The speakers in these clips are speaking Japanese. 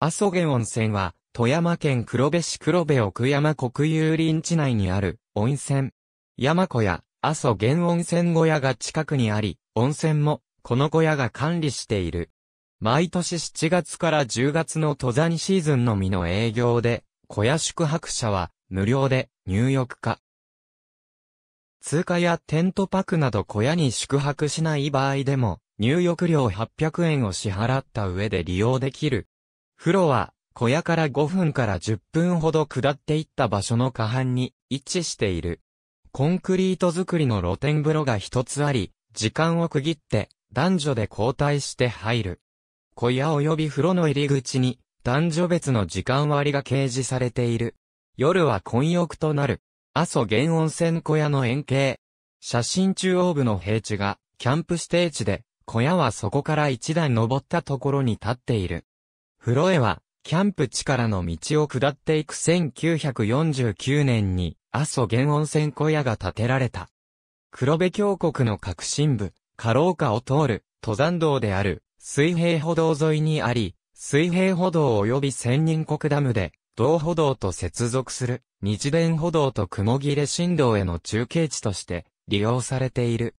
阿蘇源温泉は、富山県黒部市黒部奥山国有林地内にある温泉。山小屋、阿蘇源温泉小屋が近くにあり、温泉もこの小屋が管理している。毎年7月から10月の登山シーズンのみの営業で、小屋宿泊者は無料で入浴か。通貨やテントパックなど小屋に宿泊しない場合でも、入浴料800円を支払った上で利用できる風呂は、小屋から5分から10分ほど下っていった場所の下半に位置している。コンクリート作りの露天風呂が一つあり、時間を区切って男女で交代して入る。小屋及び風呂の入り口に男女別の時間割が掲示されている。夜は混浴となる。阿蘇原温泉小屋の円形。写真中央部の平地がキャンプ指定地で、小屋はそこから一段登ったところに立っている。フロエは、キャンプ地からの道を下っていく1949年に、阿蘇原温泉小屋が建てられた。黒部峡谷の核心部、過労下を通る登山道である水平歩道沿いにあり、水平歩道及び千人国ダムで、道歩道と接続する日電歩道と雲切れ振動への中継地として利用されている。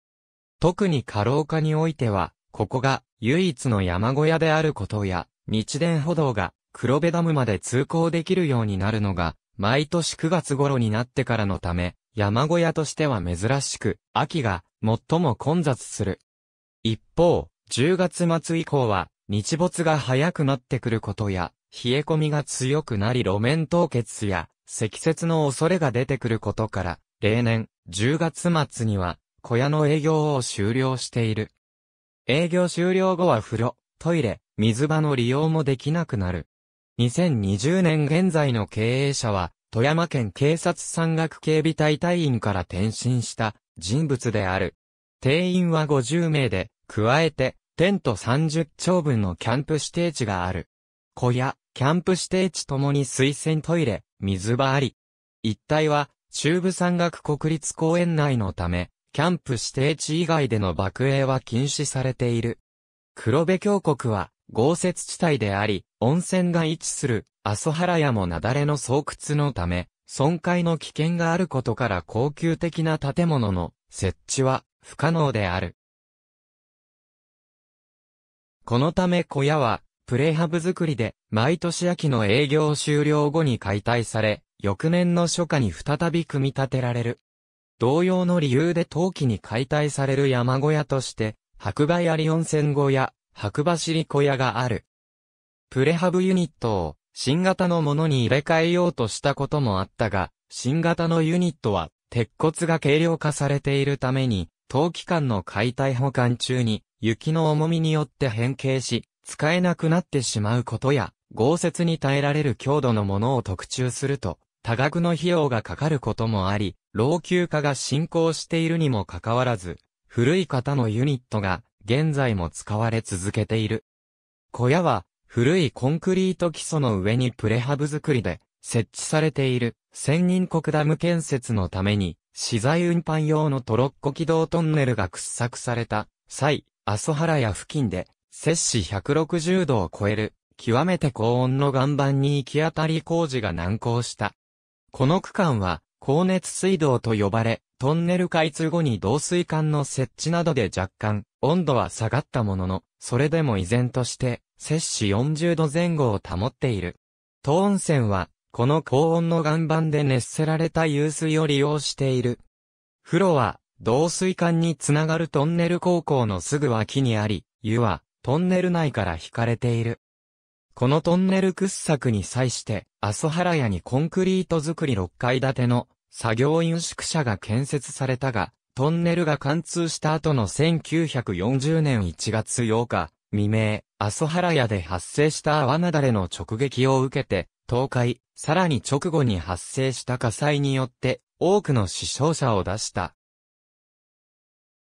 特に過労下においては、ここが唯一の山小屋であることや、日電歩道が黒部ダムまで通行できるようになるのが、毎年9月頃になってからのため、山小屋としては珍しく、秋が最も混雑する。一方、10月末以降は、日没が早くなってくることや、冷え込みが強くなり路面凍結や積雪の恐れが出てくることから、例年10月末には小屋の営業を終了している。営業終了後は風呂、トイレ、水場の利用もできなくなる。2020年現在の経営者は、富山県警察山岳警備隊隊員から転身した人物である。定員は50名で、加えて、テント30丁分のキャンプ指定地がある。小屋、キャンプ指定地ともに水洗トイレ、水場あり。一帯は、中部山岳国立公園内のため、キャンプ指定地以外での爆営は禁止されている。黒部峡谷は、豪雪地帯であり、温泉が位置する阿蘇原屋も雪崩の巣窟のため、損壊の危険があることから高級的な建物の設置は不可能である。このため小屋は、プレハブ作りで、毎年秋の営業終了後に解体され、翌年の初夏に再び組み立てられる。同様の理由で冬季に解体される山小屋として、白梅有温泉小屋、白馬尻小屋がある。プレハブユニットを新型のものに入れ替えようとしたこともあったが、新型のユニットは鉄骨が軽量化されているために、冬期間の解体保管中に雪の重みによって変形し、使えなくなってしまうことや、豪雪に耐えられる強度のものを特注すると、多額の費用がかかることもあり、老朽化が進行しているにもかかわらず、古い型のユニットが現在も使われ続けている。小屋は、古いコンクリート基礎の上にプレハブ作りで、設置されている、千人国ダム建設のために、資材運搬用のトロッコ軌道トンネルが掘削された、際、阿蘇原や付近で、摂氏160度を超える、極めて高温の岩盤に行き当たり工事が難航した。この区間は、高熱水道と呼ばれ、トンネル開通後に導水管の設置などで若干、温度は下がったものの、それでも依然として、摂氏40度前後を保っている。東温泉は、この高温の岩盤で熱せられた湧水を利用している。風呂は、導水管につながるトンネル高校のすぐ脇にあり、湯は、トンネル内から引かれている。このトンネル掘削に際して、阿蘇原屋にコンクリート造り6階建ての作業員宿舎が建設されたが、トンネルが貫通した後の1940年1月8日、未明、阿蘇原屋で発生した泡なだれの直撃を受けて、倒壊、さらに直後に発生した火災によって、多くの死傷者を出した。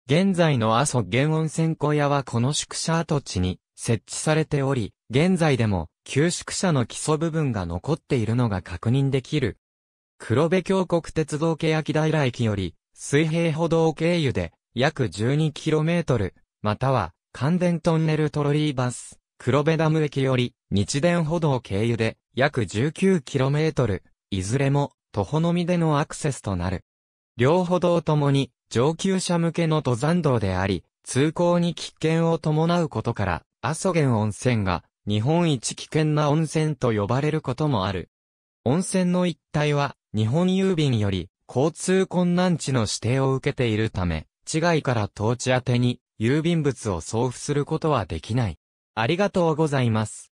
現在の阿蘇原温泉小屋はこの宿舎跡地に設置されており、現在でも旧宿舎の基礎部分が残っているのが確認できる。黒部峡谷鉄道欅平駅より水平歩道経由で約 12km、または関電トンネルトロリーバス、黒部ダム駅より日電歩道経由で約 19km、いずれも徒歩のみでのアクセスとなる。両歩道ともに上級者向けの登山道であり、通行に危険を伴うことから、阿蘇原温泉が日本一危険な温泉と呼ばれることもある。温泉の一帯は日本郵便より交通困難地の指定を受けているため、市外から当地宛に郵便物を送付することはできない。ありがとうございます。